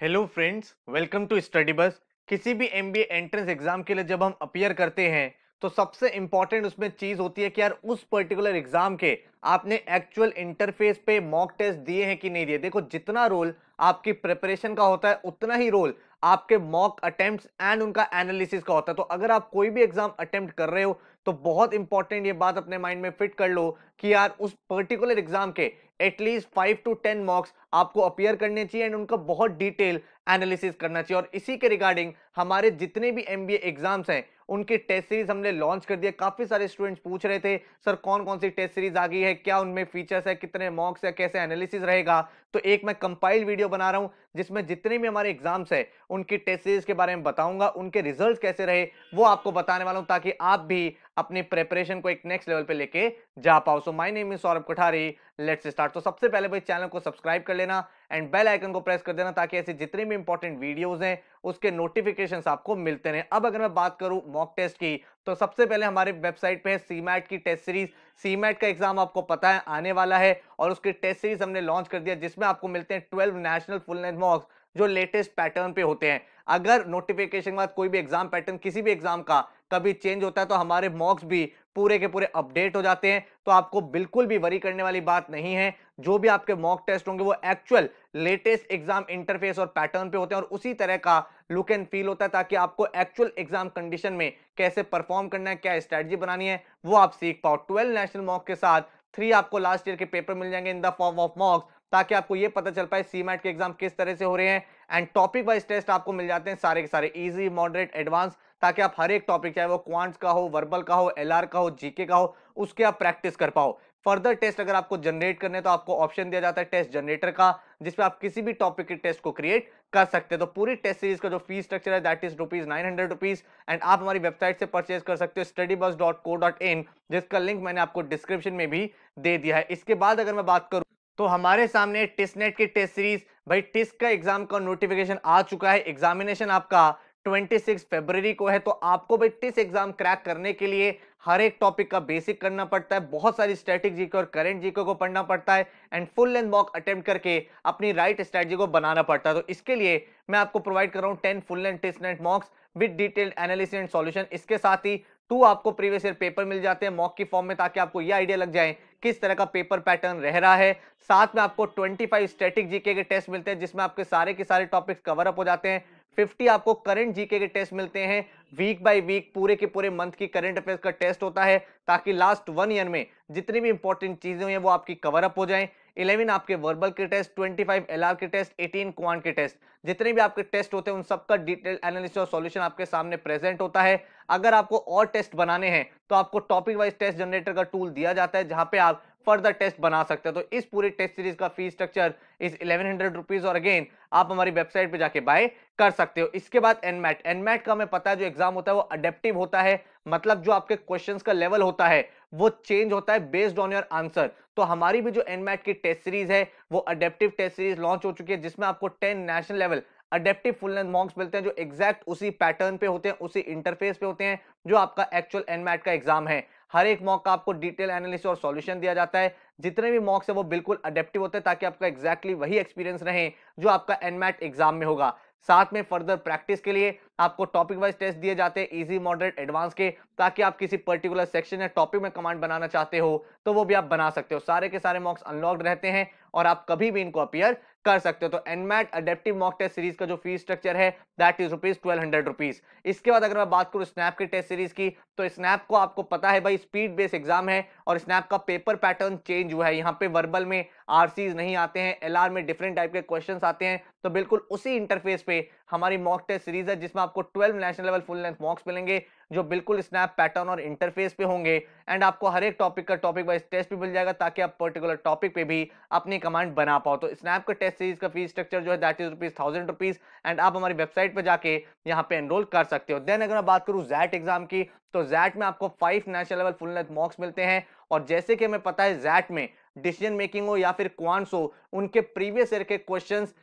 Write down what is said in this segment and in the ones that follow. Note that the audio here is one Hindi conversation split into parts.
Hello friends welcome to study बस किसी भी एम एंट्रेंस एग्जाम के लिए जब हम अपियर करते हैं तो सबसे इम्पॉर्टेंट उसमें चीज़ होती है कि यार उस पर्टिकुलर एग्जाम के आपने एक्चुअल इंटरफेस पे मॉक टेस्ट दिए हैं कि नहीं दिए देखो जितना रोल आपकी प्रिपरेशन का होता है उतना ही रोल आपके मॉक अटेम्प्ट्स एंड उनका एनालिसिस का होता है तो अगर आप कोई भी एग्जाम अटेम्प्ट कर रहे हो तो बहुत इंपॉर्टेंट ये बात अपने माइंड में फिट कर लो कि यार उस पर्टिकुलर एग्जाम के at least five to ten mocks आपको अपियर करने चाहिए एंड उनका बहुत डिटेल एनालिसिस करना चाहिए और इसी के रिगार्डिंग हमारे जितने भी एम एग्जाम्स हैं उनकी टेस्ट सीरीज हमने लॉन्च कर दिया काफी सारे स्टूडेंट्स पूछ रहे थे सर कौन कौन सी टेस्ट सीरीज आ गई है क्या उनमें फीचर्स है कितने मॉक्स है कैसे एनालिसिस रहेगा तो एक मैं कंपाइल वीडियो बना रहा हूँ जिसमें जितने भी हमारे एग्जाम्स है उनकी टेस्ट सीरीज के बारे में बताऊंगा उनके रिजल्ट कैसे रहे वो आपको बताने वाला हूँ ताकि आप भी अपनी प्रेपरेशन को एक नेक्स्ट लेवल पर लेके जा पाओ so my name is Saurabh Kothari let's start तो सबसे पहले भाई चैनल को सब्सक्राइब कर लेना एंड बेल आइकन को प्रेस कर देना ताकि ऐसे जितने भी इंपॉर्टेंट वीडियोस हैं उसके नोटिफिकेशन आपको मिलते रहे अब अगर मैं बात करूं मॉक टेस्ट की तो सबसे पहले हमारे वेबसाइट पे है सीमैट की टेस्ट सीरीज सीमैट का एग्जाम आपको पता है आने वाला है और उसकी टेस्ट सीरीज हमने लॉन्च कर दिया जिसमें आपको मिलते हैं twelve national full length mocks जो लेटेस्ट पैटर्न पे होते हैं अगर नोटिफिकेशन के बाद कोई भी एग्जाम पैटर्न किसी भी एग्जाम का कभी चेंज होता है तो हमारे मॉक्स भी पूरे के पूरे अपडेट हो जाते हैं तो आपको बिल्कुल भी वरी करने वाली बात नहीं है जो भी आपके मॉक टेस्ट होंगे वो एक्चुअल लेटेस्ट एग्जाम इंटरफेस और पैटर्न पे होते हैं और उसी तरह का लुक एंड फील होता है ताकि आपको एक्चुअल एग्जाम कंडीशन में कैसे परफॉर्म करना है क्या स्ट्रेटजी बनानी है वो आप सीख पाओ ट्वेल्व नेशनल मॉक के साथ थ्री आपको लास्ट ईयर के पेपर मिल जाएंगे in the form of mocks ताकि आपको ये पता चल पाए सी के एग्जाम किस तरह से हो रहे हैं एंड टॉपिक वाइज टेस्ट आपको मिल जाते हैं सारे के सारे इजी मॉडरेट एडवांस ताकि आप हर एक टॉपिक चाहे वो क्वांट्स का हो वर्बल का हो एल का हो जीके का हो उसके आप प्रैक्टिस कर पाओ फर्दर टेस्ट अगर आपको जनरेट करने तो आपको ऑप्शन दिया जाता है टेस्ट जनरेटर का जिसपे आप किसी भी टॉपिक के टेस्ट को क्रिएट कर सकते हैं तो पूरी टेस्ट सीरीज का जो फी स्ट्रक्चर है that is rupees nine hundred rupees and आप हमारी वेबसाइट से परचेज कर सकते हो स्टडी बस डॉट को डॉट इन जिसका लिंक मैंने आपको डिस्क्रिप्शन में भी दे दिया है इसके बाद अगर मैं बात करूं तो हमारे सामने टिस्नेट की टेस्ट सीरीज भाई टिस का एग्जाम का नोटिफिकेशन आ चुका है एग्जामिनेशन आपका 26 फरवरी को है तो आपको भाई टिस एग्जाम क्रैक करने के लिए हर एक टॉपिक का बेसिक करना पड़ता है बहुत सारी स्ट्रेटिक जीके और करेंट जीके को पढ़ना पड़ता है and full length mock attempt करके अपनी राइट स्ट्रेटजी को बनाना पड़ता है तो इसके लिए मैं आपको प्रोवाइड कर रहा हूँ ten full length test net mocks with detailed analysis and solution इसके साथ ही टू आपको प्रीवियस ईयर पेपर मिल जाते हैं मॉक की फॉर्म में ताकि आपको ये आइडिया लग जाए किस तरह का पेपर पैटर्न रह रहा है साथ में आपको 25 स्टैटिक जीके के टेस्ट मिलते हैं जिसमें आपके सारे के सारे टॉपिक्स कवर अप हो जाते हैं 50 आपको करंट जीके के टेस्ट मिलते हैं वीक बाय वीक पूरे के पूरे मंथ की करंट अफेयर्स का टेस्ट होता है ताकि लास्ट वन ईयर में जितनी भी इंपॉर्टेंट चीजें हैं वो आपकी कवर अप हो जाएं 11 आपके वर्बल के टेस्ट 25 एलआर के टेस्ट 18 क्वान के टेस्ट जितने भी आपके टेस्ट होते हैं उन सबका डिटेल एनालिसिस और सॉल्यूशन आपके सामने प्रेजेंट होता है अगर आपको और टेस्ट बनाने हैं तो आपको टॉपिक वाइज टेस्ट जनरेटर का टूल दिया जाता है जहां पे आप फर्दर टेस्ट बना सकते हैं तो इस पूरे टेस्ट सीरीज का fee structure is eleven hundred rupees और अगेन आप हमारी वेबसाइट पे जाके बाय कर सकते हो इसके बाद एनमैट एनमैट का हमें पता है जो एग्जाम होता है वो अडेप्टिव होता है मतलब जो आपके क्वेश्चंस का लेवल होता है वो चेंज होता है बेस्ड ऑन योर आंसर तो हमारी भी जो एनमैट की टेस्ट सीरीज है वो अडेप्टिव टेस्ट सीरीज लॉन्च हो चुकी है जिसमें आपको ten national level adaptive full length mocks मिलते हैं जो एग्जैक्ट उसी पैटर्न पे होते हैं उसी इंटरफेस पे होते हैं जो आपका एक्चुअल एनमैट का एग्जाम है हर एक मॉक का आपको डिटेल एनालिसिस और सॉल्यूशन दिया जाता है जितने भी मॉक्स है वो बिल्कुल अडेप्टिव होते हैं ताकि आपका एक्जैक्टली exactly वही एक्सपीरियंस रहे जो आपका एनमैट एग्जाम में होगा साथ में फर्दर प्रैक्टिस के लिए आपको टॉपिक वाइज टेस्ट दिए जाते हैं इजी मॉडरेट एडवांस के ताकि आप किसी पर्टिकुलर सेक्शन या टॉपिक में कमांड बनाना चाहते हो तो वो भी आप बना सकते हो सारे के सारे मॉक्स अनलॉक्ड रहते हैं और आप कभी भी इनको अपियर कर सकते हो तो NMAT adaptive mock test series का जो फीस स्ट्रक्चर है that is rupees twelve hundred rupees इसके बाद अगर मैं बात करूँ स्नैप की टेस्ट सीरीज की तो स्नैप को आपको पता है भाई स्पीड बेस एग्जाम है और स्नैप का पेपर पैटर्न चेंज हुआ है यहाँ पे वर्बल में आरसीज नहीं आते हैं एलआर में डिफरेंट टाइप के क्वेश्चन आते हैं तो बिल्कुल उसी इंटरफेस पे हमारी मॉक टेस्ट सीरीज है जिसमें आपको 12 national level full length mocks मिलेंगे जो बिल्कुल स्नैप पैटर्न और इंटरफेस पे होंगे एंड आपको हर एक टॉपिक का टॉपिक वाइज टेस्ट भी मिल जाएगा ताकि आप पर्टिकुलर टॉपिक पे भी अपनी कमांड बना पाओ तो स्नैप का टेस्ट सीरीज का फीस स्ट्रक्चर जो है that is rupees thousand rupees and आप हमारी वेबसाइट पर जाके यहाँ पे एनरोल कर सकते हो देन अगर मैं बात करूँ जैट एग्जाम की तो जैट में आपको five national level full length mocks मिलते हैं और जैसे कि हमें पता है जैट में डिसीजन मेकिंग हो या फिर क्वांस हो उनके प्रीवियस ईयर के क्वेश्चंस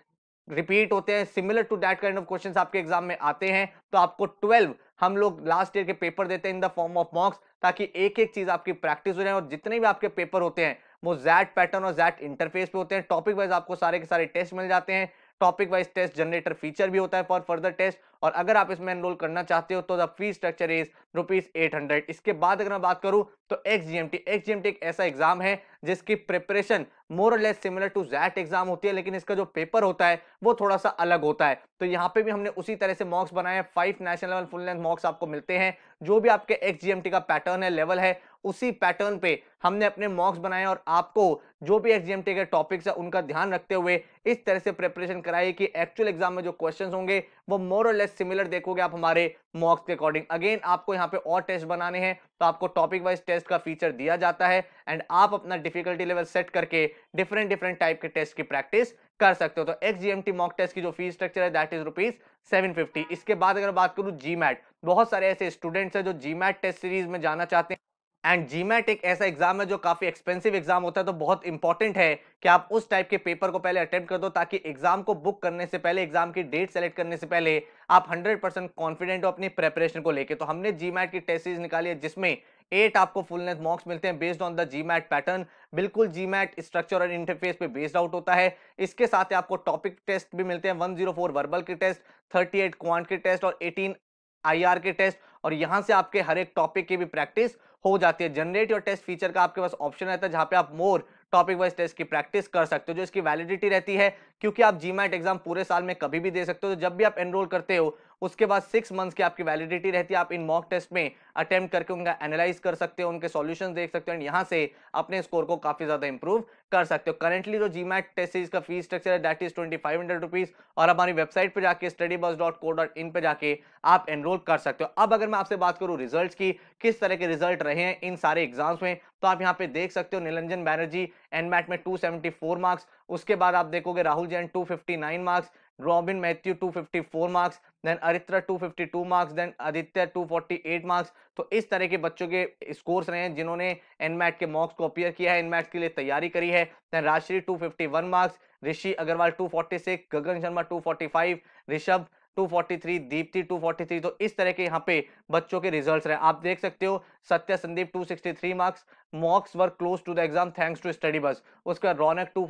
रिपीट होते हैं similar to that kind of questions आपके एग्जाम में आते हैं तो आपको 12 हम लोग लास्ट ईयर के पेपर देते हैं in the form of mocks ताकि एक एक चीज आपकी प्रैक्टिस हो जाए और जितने भी आपके पेपर होते हैं वो जैट पैटर्न और जैट इंटरफेस पे होते हैं टॉपिक वाइज आपको सारे के सारे टेस्ट मिल जाते हैं topic wise test generator feature भी होता है फॉर फर्दर टेस्ट और अगर आप इसमें एनरोल करना चाहते हो तो the fee structure is rupees eight hundred इसके बाद अगर मैं बात करूं तो X G M T X G M T एक ऐसा एग्जाम है जिसकी preparation more less similar to XAT exam होती है लेकिन इसका जो पेपर होता है वो थोड़ा सा अलग होता है तो यहाँ पे भी हमने उसी तरह से मॉक्स बनाए हैं five national level full length mocks आपको मिलते हैं जो भी आपके एक्स का पैटर्न है लेवल है उसी पैटर्न पे हमने अपने मॉक्स बनाए और आपको जो भी एग्जाम के टॉपिक्स है उनका ध्यान रखते हुए इस तरह से प्रिपरेशन कराई कि एक्चुअल एग्जाम में जो क्वेश्चन होंगे वो मोर और लेस सिमिलर देखोगे आप हमारे मॉक्स के अकॉर्डिंग अगेन आपको यहाँ पे और टेस्ट बनाने हैं तो आपको टॉपिक वाइज टेस्ट का फीचर दिया जाता है एंड आप अपना डिफिकल्टी लेवल सेट करके डिफरेंट डिफरेंट टाइप के टेस्ट की प्रैक्टिस कर सकते हो तो एक्स जीएमटी मॉक टेस्ट की जो फीस स्ट्रक्चर है that is rupees seven fifty इसके बाद अगर बात करूँ जी बहुत सारे ऐसे स्टूडेंट्स हैं जो जी टेस्ट सीरीज में जाना चाहते हैं एंड जीमेट एक ऐसा एग्जाम है जो काफी एक्सपेंसिव एग्जाम होता है तो बहुत इंपॉर्टेंट है कि आप उस टाइप के पेपर को पहले अटेम्प्ट कर दो ताकि एग्जाम को बुक करने से पहले एग्जाम की डेट सेलेक्ट करने से पहले आप 100 परसेंट कॉन्फिडेंट हो अपनी प्रेपरेशन को लेके तो हमने मैट की टेस्ट सीरीज निकाली है जिसमें एट आपको फुल लेंथ मार्क्स मिलते हैं based on the GMAT pattern बिल्कुल जी मैट स्ट्रक्चर और इंटरफेस पे बेस्ड आउट होता है इसके साथ ही आपको टॉपिक टेस्ट भी मिलते हैं 104 वर्बल के टेस्ट 38 क्वांट के टेस्ट और 18 आईआर के टेस्ट और यहाँ से आपके हर एक टॉपिक की भी प्रैक्टिस हो जाती है जनरेट योर टेस्ट फीचर का आपके पास ऑप्शन रहता है जहाँ पे आप मोर टॉपिक वाइज टेस्ट की प्रैक्टिस कर सकते हो जो इसकी वैलिडिटी रहती है क्योंकि आप जी एग्जाम पूरे साल में कभी भी दे सकते हो तो जब भी आप एनरोल करते हो उसके बाद सिक्स मंथ्स की आपकी वैलिडिटी रहती है आप इन मॉक टेस्ट में अटेम्प्ट करके उनका एनालाइज कर सकते हो उनके सॉल्यूशंस देख सकते हो एंड यहाँ से अपने स्कोर को काफी ज्यादा इंप्रूव कर सकते हो करंटली जो जी मैट टेस्ट सीरीज का फीस स्ट्रक्चर है that is twenty five hundred rupees और हमारी वेबसाइट पर जाके स्टडी बस डॉट को डॉट इन पर जाके आप एनरोल कर सकते हो अब अगर मैं आपसे बात करूँ रिजल्ट की किस तरह के रिजल्ट रहे हैं इन सारे एग्जाम्स में तो आप यहाँ पे देख सकते हो निलंजन बैनर्जी एनमैट में फोर मार्क्स उसके बाद आप देखोगे Rahul Jain nine marks two fifty 254 marks then Aritra 252 marks then Aditya 248 marks तो इस तरह के बच्चों के स्कोर्स रहे हैं जिन्होंने एनमैट के मॉक्स को अपियर किया है एनमैट के लिए तैयारी करी है देन राजश्री 251 मार्क्स ऋषि अग्रवाल 246 गगन शर्मा 245 ऋषभ 243 दीप्ति 243 तो इस तरह के यहाँ पे बच्चों के रिजल्ट्स रहे आप देख सकते हो Satya Sandeep 263 marks mocks were close to the exam thanks to study buzz उसके बाद Raunak two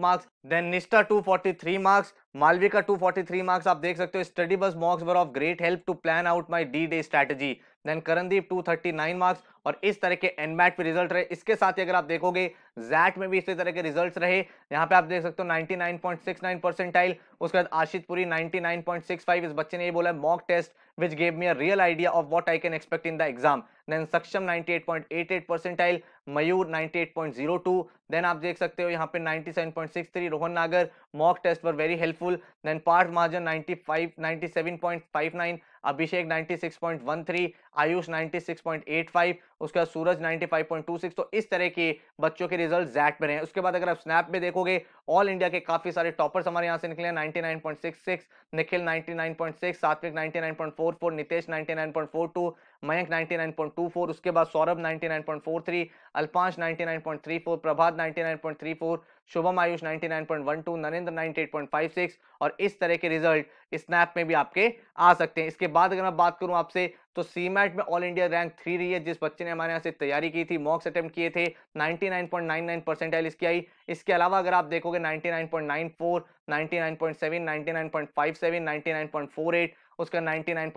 marks then Nishta 243 marks Malvika 243 marks आप देख सकते हो study buzz mocks were of great help to plan out my D day strategy then Karandeep two marks और इस तरह के एनमैट पे रिजल्ट रहे इसके साथ ही अगर आप देखोगे जैट में भी इसी तरह के रिजल्ट रहे यहाँ पे आप देख सकते हो 99.69 परसेंटाइल उसके बाद आशित पुरी 99.65 इस बच्चे ने ये बोला mock test which gave me a real idea of what I can expect in the exam then Saksham 98.88 percentile Mayur 98.02 then आप देख सकते हो यहाँ पे 97.63 Rohan Nagar mock test were very helpful then Parth Mahajan 95 97.59 Abhishek 96.13 Ayush 96.85 उसके बाद सूरज 95.26 तो इस तरह के बच्चों के रिजल्ट जैक में रहे हैं उसके बाद अगर आप स्नैप में देखोगे ऑल इंडिया के काफी सारे टॉपर्स हमारे यहाँ से निकले हैं 99.66 निखिल 99.6 सात्विक 99.44 नितेश 99.42 मयंक 99.24 उसके बाद सौरभ 99.43 अल्पांश 99.34 प्रभात 99.34 शुभम आयुष 99.12 नरेंद्र 98.56 और इस तरह के रिजल्ट स्नैप में भी आपके आ सकते हैं इसके बाद अगर मैं बात करूं आपसे तो सीमैट में ऑल इंडिया रैंक थ्री रही है जिस बच्चे ने हमारे यहाँ से तैयारी की थी मॉक्स अटेम्प्ट किए थे 99.99 परसेंटाइल इसकी आई इसके अलावा अगर आप देखोगे 99.94, 99.7, 99.57, 99.48 उसका 99.81,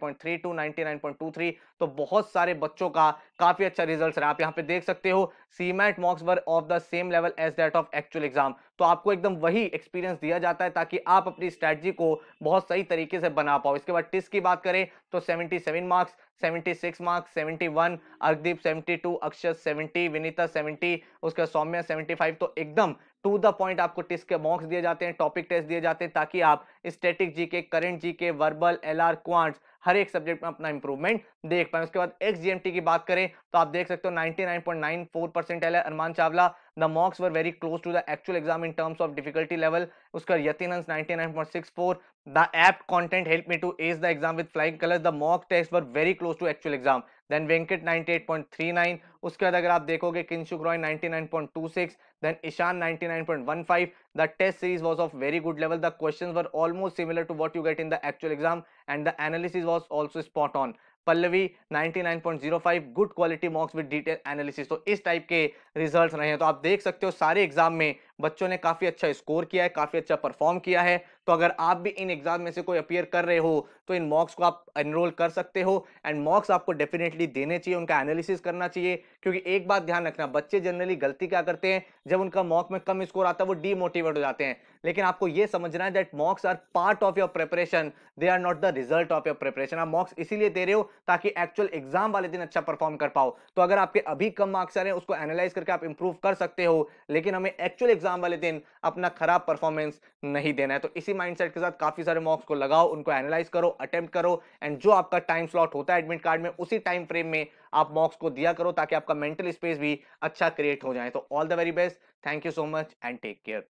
99.57, 99.32, 99.23 तो बहुत सारे बच्चों का काफी अच्छा रिजल्ट है आप यहाँ पे देख सकते हो CMAT mocks were of the same level as that of actual exam तो आपको एकदम वही एक्सपीरियंस दिया जाता है ताकि आप अपनी स्ट्रैटेजी को बहुत सही तरीके से बना पाओ इसके बाद प्रैक्टिस की बात करें तो seventy seven marks seventy six marks seventy 71 Arkadeep two Akshat seventy Vinita 70 उसका सौम्या सेवेंटी फाइव तो एकदम टू द पॉइंट आपको टिस्ट के मार्क्स दिए जाते हैं टॉपिक टेस्ट दिए जाते हैं ताकि आप स्टेटिक जी के current G K verbal L R quants हर एक सब्जेक्ट में अपना इंप्रूवमेंट देख पाए उसके बाद एक्स की बात करें तो आप देख सकते हो ninety nine nine point four percentile है Arman Chawla The mocks were very close to the actual exam in terms of difficulty level. Uskar Yatinans 99.64. The apt content helped me to ace the exam with flying colors. The mock tests were very close to actual exam. Then Venkat 98.39 उसके बाद अगर आप देखोगे Kinshuk Roy 99.26 then Ishaan 99.15 the test series was of very good level the questions were almost similar to what you get in the actual exam and the analysis was also spot on Pallavi 99.05 good quality mocks with detail analysis तो इस टाइप के रिजल्ट्स रहे हैं तो आप देख सकते हो सारे एग्जाम में बच्चों ने काफी अच्छा स्कोर किया है काफी अच्छा परफॉर्म किया है तो अगर आप भी इन एग्जाम में से कोई अपियर कर रहे हो तो इन मॉक्स को आप एनरोल कर सकते हो एंड मॉक्स आपको डेफिनेटली देने चाहिए उनका एनालिसिस करना चाहिए क्योंकि एक बात ध्यान रखना बच्चे जनरली गलती क्या करते हैं जब उनका मॉक में कम स्कोर आता है वो डीमोटिवेट हो जाते हैं लेकिन आपको ये समझना है that mocks are part of your preparation they are not the result of your preparation आप मॉक्स इसीलिए दे रहे हो ताकि एक्चुअल एग्जाम वाले दिन अच्छा परफॉर्म कर पाओ तो अगर आपके अभी कम मार्क्स आ रहे हैं उसको एनालाइज करके आप इंप्रूव कर सकते हो लेकिन हमें एक्चुअल एग्जाम वाले दिन अपना खराब परफॉर्मेंस नहीं देना है तो इसी माइंडसेट के साथ काफी सारे मॉक्स को लगाओ उनको एनालाइज करो अटेम्प्ट करो एंड जो आपका टाइम स्लॉट होता है एडमिट कार्ड में उसी टाइम फ्रेम में आप मॉक्स को दिया करो ताकि आपका मेंटल स्पेस भी अच्छा क्रिएट हो जाए तो all the very best thank you so much and take care